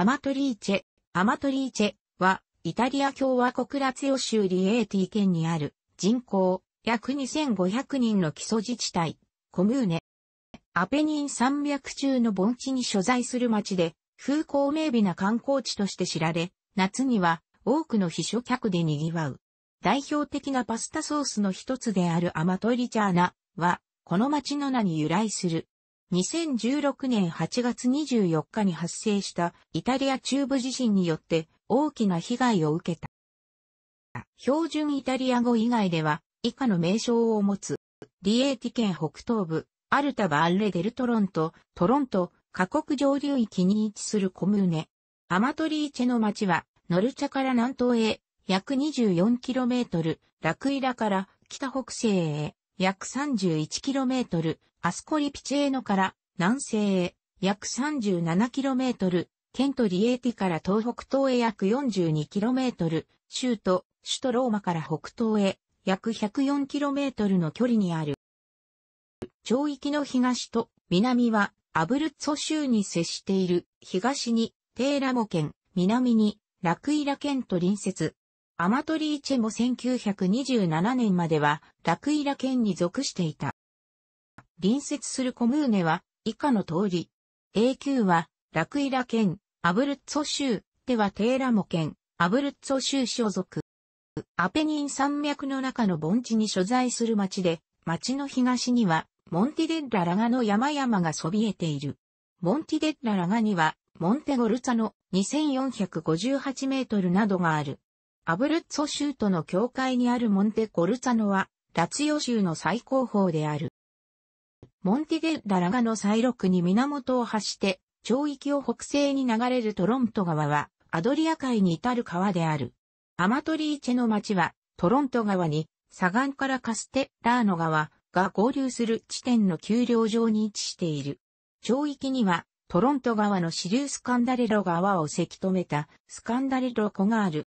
アマトリーチェ、アマトリーチェは、イタリア共和国ラツヨ州リエーティ県にある人口約2500人の基礎自治体、コムーネ。アペニン山脈中の盆地に所在する町で、風光明媚な観光地として知られ、夏には多くの避暑客で賑わう。代表的なパスタソースの一つであるアマトリチャーナは、この町の名に由来する。2016年8月24日に発生したイタリア中部地震によって大きな被害を受けた。標準イタリア語以外では以下の名称を持つ。リエーティ県北東部、アルタバアンレデルトロント、トロント、過国上流域に位置するコムーネ。アマトリーチェの町は、ノルチャから南東へ約 24km、ラクイラから北北西へ約 31km、アスコリピチェーノから南西へ約 37km、ケントリエーティから東北東へ約 42km、州都、首都ローマから北東へ約 104km の距離にある。町域の東と南はアブルッツォ州に接している東にテーラモ県、南にラクイラ県と隣接。アマトリーチェも1927年まではラクイラ県に属していた。隣接するコムーネは以下の通り。a 級はラクイラ県、アブルッツォ州、ではテーラモ県、アブルッツォ州所属。アペニン山脈の中の盆地に所在する町で、町の東にはモンティデッララガの山々がそびえている。モンティデッララガにはモンテゴルツァの2458メートルなどがある。アブルッツォ州との境界にあるモンテゴルツァノは、ラツヨ州の最高峰である。モンティデッダラガの再麓に源を発して、町域を北西に流れるトロント川は、アドリア海に至る川である。アマトリーチェの町は、トロント川に、左岸からカステラーノ川が合流する地点の丘陵上に位置している。町域には、トロント川の支流スカンダレロ川をせき止めたスカンダレロ湖がある。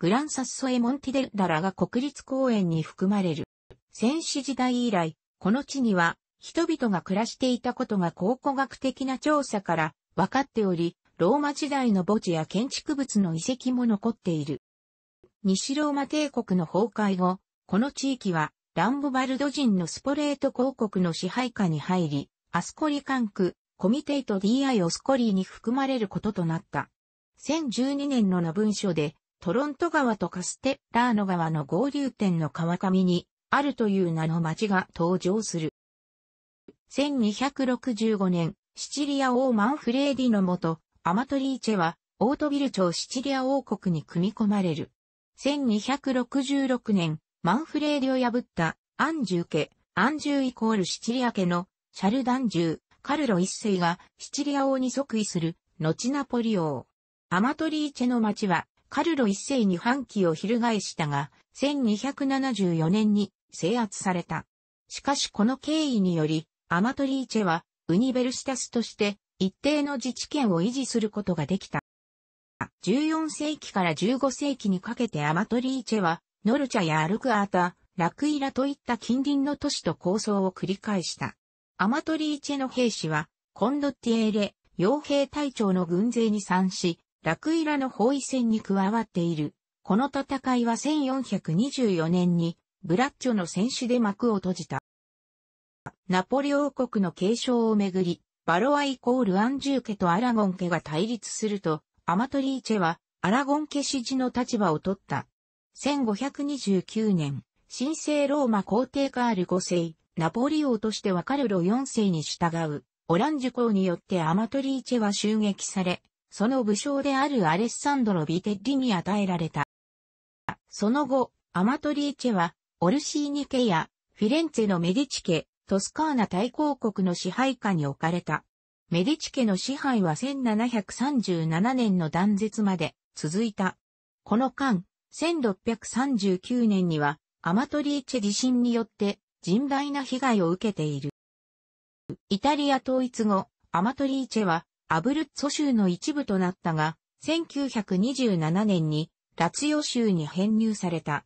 グランサッソエモンティデダラが国立公園に含まれる。戦死時代以来、この地には人々が暮らしていたことが考古学的な調査から分かっており、ローマ時代の墓地や建築物の遺跡も残っている。西ローマ帝国の崩壊後、この地域はランボバルド人のスポレート公国の支配下に入り、アスコリ管区、コミテイト DI オスコリーに含まれることとなった。2012年のの文書で、トロント川とカステッラーノ川の合流点の川上に、あるという名の町が登場する。1265年、シチリア王マンフレーディのもと、アマトリーチェは、オートビル朝シチリア王国に組み込まれる。1266年、マンフレーディを破ったアンジュ家、アンジュイコールシチリア家のシャルダンジュカルロ一世がシチリア王に即位する、後ナポリ王。アマトリーチェの町は、カルロ一世に反旗を翻したが、1274年に制圧された。しかしこの経緯により、アマトリーチェは、ウニベルシタスとして、一定の自治権を維持することができた。14世紀から15世紀にかけてアマトリーチェは、ノルチャやアルクアータ、ラクイラといった近隣の都市と構想を繰り返した。アマトリーチェの兵士は、コンドッティエレ、傭兵隊長の軍勢に参し、ラクイラの包囲戦に加わっている。この戦いは1424年にブラッチョの戦死で幕を閉じた。ナポリ王国の継承をめぐり、バロアイコールアンジュー家とアラゴン家が対立すると、アマトリーチェはアラゴン家支持の立場を取った。1529年、神聖ローマ皇帝カール5世、ナポリ王としてはカルロ4世に従う、オランジュ公によってアマトリーチェは襲撃され、その武将であるアレッサンドロ・ビテッリに与えられた。その後、アマトリーチェはオルシーニ家やフィレンツェのメディチ家、トスカーナ大公国の支配下に置かれた。メディチ家の支配は1737年の断絶まで続いた。この間、1639年にはアマトリーチェ地震によって甚大な被害を受けている。イタリア統一後、アマトリーチェはアブルッツォ州の一部となったが、1927年にラツヨ州に編入された。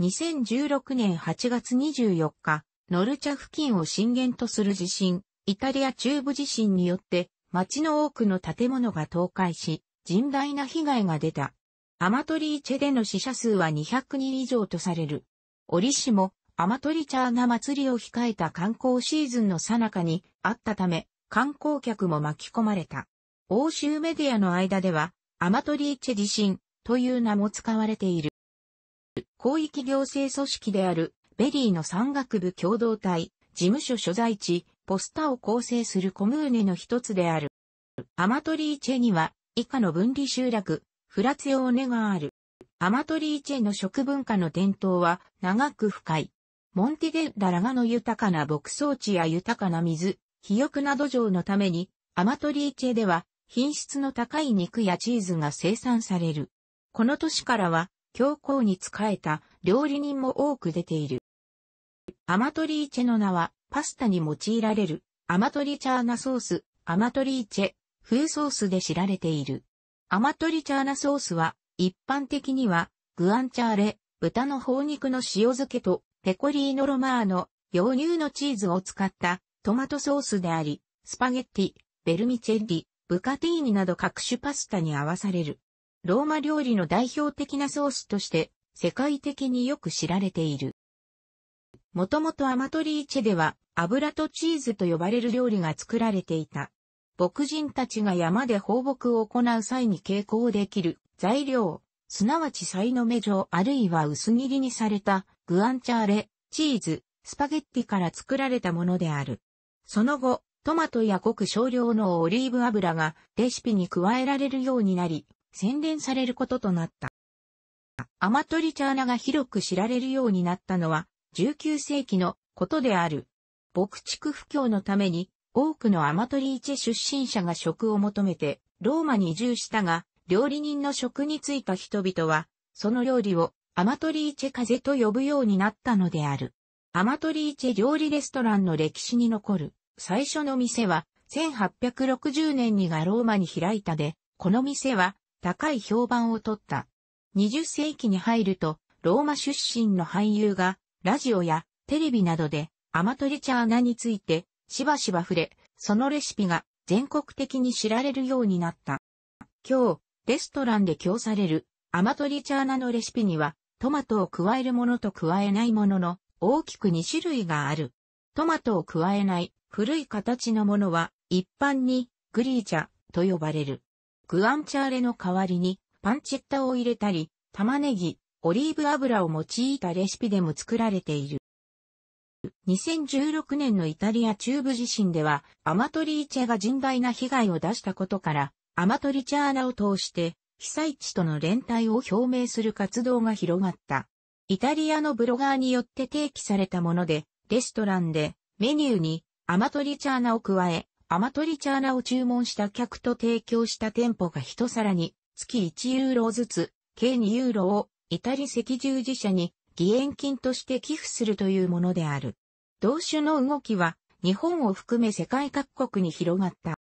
2016年8月24日、ノルチャ付近を震源とする地震、イタリア中部地震によって、町の多くの建物が倒壊し、甚大な被害が出た。アマトリーチェでの死者数は200人以上とされる。折しも、アマトリチャーが祭りを控えた観光シーズンの最中にあったため、観光客も巻き込まれた。欧州メディアの間では、アマトリーチェ地震という名も使われている。広域行政組織であるベリーの山岳部共同体、事務所所在地、ポスタを構成するコムーネの一つである。アマトリーチェには以下の分離集落、フラツヨーネがある。アマトリーチェの食文化の伝統は長く深い。モンティデダラガの豊かな牧草地や豊かな水、肥沃な土壌のために、アマトリーチェでは品質の高い肉やチーズが生産される。この年からは教皇に仕えた料理人も多く出ている。アマトリーチェの名は、パスタに用いられる、アマトリチャーナソース、アマトリーチェ、風ソースで知られている。アマトリチャーナソースは、一般的には、グアンチャーレ、豚の頬肉の塩漬けと、ペコリーノロマーノ、洋乳のチーズを使ったトマトソースであり、スパゲッティ、ベルミチェッリ、ブカティーニなど各種パスタに合わされる。ローマ料理の代表的なソースとして世界的によく知られている。もともとアマトリーチェでは油とチーズと呼ばれる料理が作られていた。牧人たちが山で放牧を行う際に傾向できる材料、すなわちサイの目状あるいは薄切りにされたグアンチャーレ、チーズ、スパゲッティから作られたものである。その後、トマトやごく少量のオリーブ油がレシピに加えられるようになり、洗練されることとなった。アマトリチャーナが広く知られるようになったのは19世紀のことである。牧畜不況のために多くのアマトリーチェ出身者が職を求めてローマに移住したが、料理人の職に就いた人々は、その料理をアマトリーチェ風と呼ぶようになったのである。アマトリーチェ料理レストランの歴史に残る最初の店は1860年にがローマに開いたで、この店は高い評判を取った。20世紀に入ると、ローマ出身の俳優が、ラジオやテレビなどで、アマトリチャーナについて、しばしば触れ、そのレシピが全国的に知られるようになった。今日、レストランで供される、アマトリチャーナのレシピには、トマトを加えるものと加えないものの、大きく2種類がある。トマトを加えない、古い形のものは、一般に、グリーチャと呼ばれる。グアンチャーレの代わりにパンチェッタを入れたり、玉ねぎ、オリーブ油を用いたレシピでも作られている。2016年のイタリア中部地震では、アマトリーチェが甚大な被害を出したことから、アマトリチャーナを通して、被災地との連帯を表明する活動が広がった。イタリアのブロガーによって提起されたもので、レストランでメニューにアマトリチャーナを加え、アマトリチャーナを注文した客と提供した店舗が一皿に、月1ユーロずつ、計2ユーロを、イタリ赤十字社に、義援金として寄付するというものである。同種の動きは、日本を含め世界各国に広がった。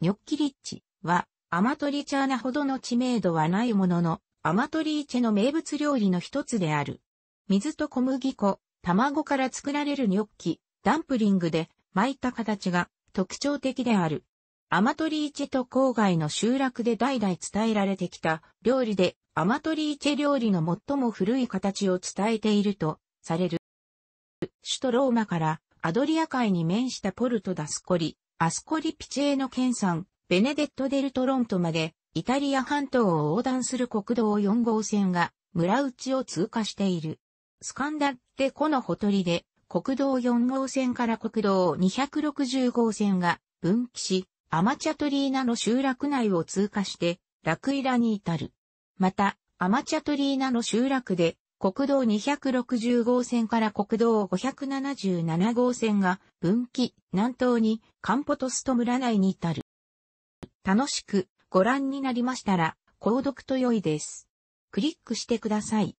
ニョッキリッチは、アマトリチャーナほどの知名度はないものの、アマトリーチェの名物料理の一つである。水と小麦粉、卵から作られるニョッキ、ダンプリングで、巻いた形が特徴的である。アマトリーチェと郊外の集落で代々伝えられてきた料理でアマトリーチェ料理の最も古い形を伝えているとされる。首都ローマからアドリア海に面したポルトダスコリ、アスコリピチェの県産、ベネデット・デル・トロントまでイタリア半島を横断する国道4号線が村内を通過している。スカンダってこのほとりで国道4号線から国道260号線が分岐し、アマチャトリーナの集落内を通過して、ラクイラに至る。また、アマチャトリーナの集落で、国道260号線から国道577号線が分岐、南東にカンポトスト村内に至る。楽しくご覧になりましたら、購読と良いです。クリックしてください。